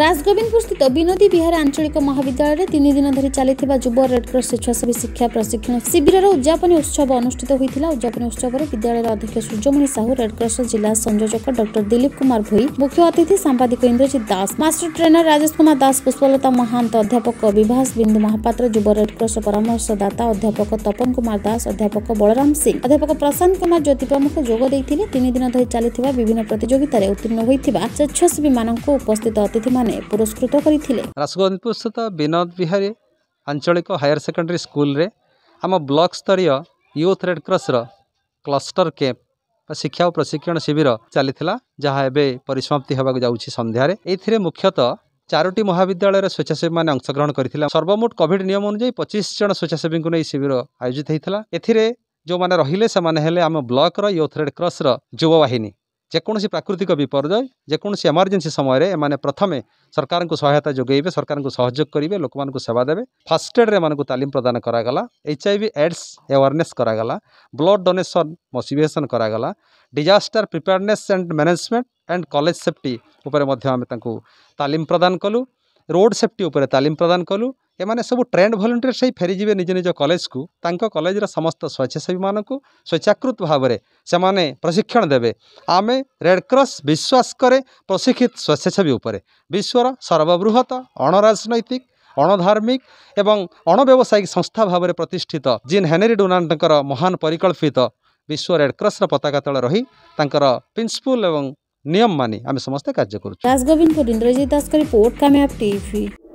ରାଜଗୋବିନ୍ଦପୁରସ୍ଥିତ ବିନୋଦୀ ବିହାର ଆଞ୍ଚଳିକ ମହାବିଦ୍ୟାଳୟରେ ତିନି ଦିନ ଧରି ଚାଲିଥିବା ଯୁବ ରେଡ୍କ୍ରସ୍ ସ୍ୱେଚ୍ଛାସେବୀ ଶିକ୍ଷା ପ୍ରଶିକ୍ଷଣ ଶିବିରର ଉଦ୍ଯାପନୀ ଉତ୍ସବ ଅନୁଷ୍ଠିତ ହୋଇଥିଲା ଉଦ୍ଯାପନୀ ଉତ୍ସବରେ ବିଦ୍ୟାଳୟର ଅଧ୍ୟକ୍ଷ ସୂର୍ଯ୍ୟମଣି ସାହୁ ରେଡ୍କ୍ରସ୍ର ଜିଲ୍ଲା ସଂଯୋଜକ ଡକ୍ଟର ଦିଲ୍ଲୀପ କୁମାର ଭୋଇ ମୁଖ୍ୟ ଅତିଥି ସାମ୍ବାଦିକ ଇନ୍ଦ୍ରଜିତ ଦାସ ମାଷ୍ଟର ଟ୍ରେନର ରାଜେଶ କୁମାର ଦାସ ପୁଷ୍ପଲତା ମହାନ୍ତ ଅଧ୍ୟାପକ ବିଭାସ ବିନ୍ଦୁ ମହାପାତ୍ର ଯୁବ ରେଡ୍କ୍ରସ୍ର ପରାମର୍ଶଦାତା ଅଧ୍ୟାପକ ତପନ କୁମାର ଦାସ ଅଧ୍ୟାପକ ବଳରାମ ସିଂ ଅଧ୍ୟାପକ ପ୍ରଶାନ୍ତ କୁମାର ଜ୍ୟୋତି ପ୍ରମୁଖ ଯୋଗ ଦେଇଥିଲେ ତିନି ଦିନ ଧରି ଚାଲିଥିବା ବିଭିନ୍ନ ପ୍ରତିଯୋଗିତାରେ ଉତ୍ତୀର୍ଣ୍ଣ ହୋଇଥିବା ସ୍ୱେଚ୍ଛାସେବୀମାନଙ୍କୁ ଉପସ୍ଥିତ ଅତିଥିମାନେ ମାନେ ପୁରସ୍କୃତ କରିଥିଲେ ରାସଗୋବିନ୍ଦପୁର ସ୍ଥିତ ବିନୋଦ ବିହାରୀ ଆଞ୍ଚଳିକ ହାୟର ସେକେଣ୍ଡାରୀ ସ୍କୁଲରେ ଆମ ବ୍ଲକ ସ୍ତରୀୟ ୟୁଥ୍ ରେଡ଼କ୍ରସର କ୍ଲଷ୍ଟର କ୍ୟାମ୍ପ ବା ଶିକ୍ଷା ଓ ପ୍ରଶିକ୍ଷଣ ଶିବିର ଚାଲିଥିଲା ଯାହା ଏବେ ପରିସମାପ୍ତି ହେବାକୁ ଯାଉଛି ସନ୍ଧ୍ୟାରେ ଏଥିରେ ମୁଖ୍ୟତଃ ଚାରୋଟି ମହାବିଦ୍ୟାଳୟର ସ୍ୱେଚ୍ଛାସେବୀମାନେ ଅଂଶଗ୍ରହଣ କରିଥିଲେ ସର୍ବମୋଟ କୋଭିଡ୍ ନିୟମ ଅନୁଯାୟୀ ପଚିଶ ଜଣ ସ୍ୱେଚ୍ଛାସେବୀଙ୍କୁ ନେଇ ଶିବିର ଆୟୋଜିତ ହୋଇଥିଲା ଏଥିରେ ଯେଉଁମାନେ ରହିଲେ ସେମାନେ ହେଲେ ଆମ ବ୍ଲକର ୟୁଥ୍ ରେଡ଼କ୍ରସର ଯୁବବାହିନୀ जेकोसी प्राकृतिक विपर्य जेकोसी एमरजेन्सी समय प्रथम सरकार को सहायता जोगेबे सरकार को सहयोग करेंगे लोक मान सेवा देते फास्टेड में तालीम प्रदान कराला H I V AIDS awareness करागला ब्लड डोनेसन मोसीभेसन कराला disaster preparedness and management and college safety उपरूर तालीम प्रदान कलु रोड सेफ्टी उपरे तालीम प्रदान कलु এমানে সব ট্রেন্ড ভলেন্টিয়র সেই ফেরি যাবে নিজ নিজ কলেজকু তাঙ্ক কলেজের সমস্ত স্বেচ্ছাসেবী মানুষ স্বেচ্ছাকৃত ভাবে সে প্রশিক্ষণ দেবে আমি রেডক্রস বিশ্বাস করে প্রশিক্ষিত স্বেচ্ছাসেবী উপরে বিশ্বর সর্ববৃহৎ অণরাজনৈতিক অণধার্মিক এবং অণব্যবসায়িক সংস্থা ভাবে প্রতিষ্ঠিত জিন হেনরি ডোনাল্ডঙ্কর মহান পরিকল্পিত বিশ্ব রেডক্রসর পতাকা তলে রহি তাঙ্কর প্রিন্সিপল এবং নিয়ম মানি আমি সমস্ত কার্য করছি রাজগোবিন্দ ইন্দ্রজিৎ দাসক রিপোর্ট কামিয়াব টিভি